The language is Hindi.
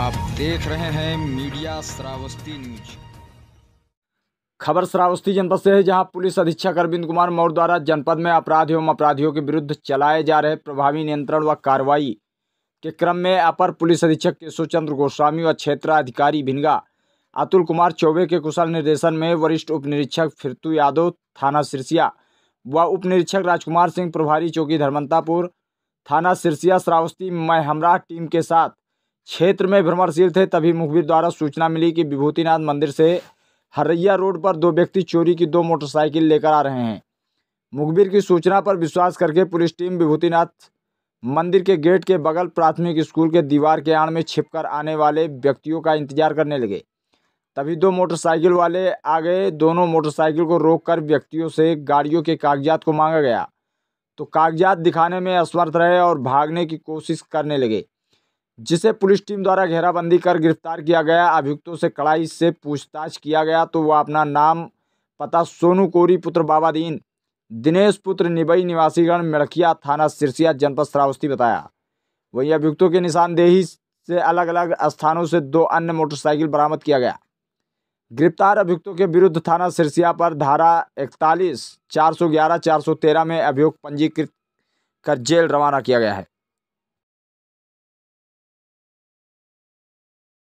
आप देख रहे हैं मीडिया श्रावस्ती न्यूज खबर श्रावस्ती जनपद से है जहां पुलिस अधीक्षक अरविंद कुमार मौर्य द्वारा जनपद में अपराध एवं अपराधियों के विरुद्ध चलाए जा रहे प्रभावी नियंत्रण व कार्रवाई के क्रम में अपर पुलिस अधीक्षक केशव चंद्र गोस्वामी व क्षेत्राधिकारी भिनगा अतुल कुमार चौबे के कुशल निर्देशन में वरिष्ठ उप निरीक्षक फिरतू यादव थाना सिरसिया व उप निरीक्षक राजकुमार सिंह प्रभारी चौकी धर्मंतापुर थाना सिरसिया श्रावस्ती मैं हमरा टीम के साथ क्षेत्र में भ्रमणशील थे तभी मुखबिर द्वारा सूचना मिली कि विभूतिनाथ मंदिर से हरैया रोड पर दो व्यक्ति चोरी की दो मोटरसाइकिल लेकर आ रहे हैं मुखबिर की सूचना पर विश्वास करके पुलिस टीम विभूतिनाथ मंदिर के गेट के बगल प्राथमिक स्कूल के दीवार के आड़ में छिपकर आने वाले व्यक्तियों का इंतजार करने लगे तभी दो मोटरसाइकिल वाले आ गए दोनों मोटरसाइकिल को रोककर व्यक्तियों से गाड़ियों के कागजात को मांगा गया तो कागजात दिखाने में असमर्थ रहे और भागने की कोशिश करने लगे जिसे पुलिस टीम द्वारा घेराबंदी कर गिरफ्तार किया गया अभियुक्तों से कड़ाई से पूछताछ किया गया तो वह अपना नाम पता सोनू कोरी पुत्र बाबा दीन दिनेश पुत्र निबई निवासीगण मेड़किया थाना सिरसिया जनपद श्रावस्ती बताया वही अभियुक्तों की निशानदेही से अलग अलग स्थानों से दो अन्य मोटरसाइकिल बरामद किया गया गिरफ्तार अभियुक्तों के विरुद्ध थाना सिरसिया पर धारा इकतालीस चार सौ ग्यारह चार सौ तेरह में अभियोग पंजीकृत कर जेल रवाना किया गया है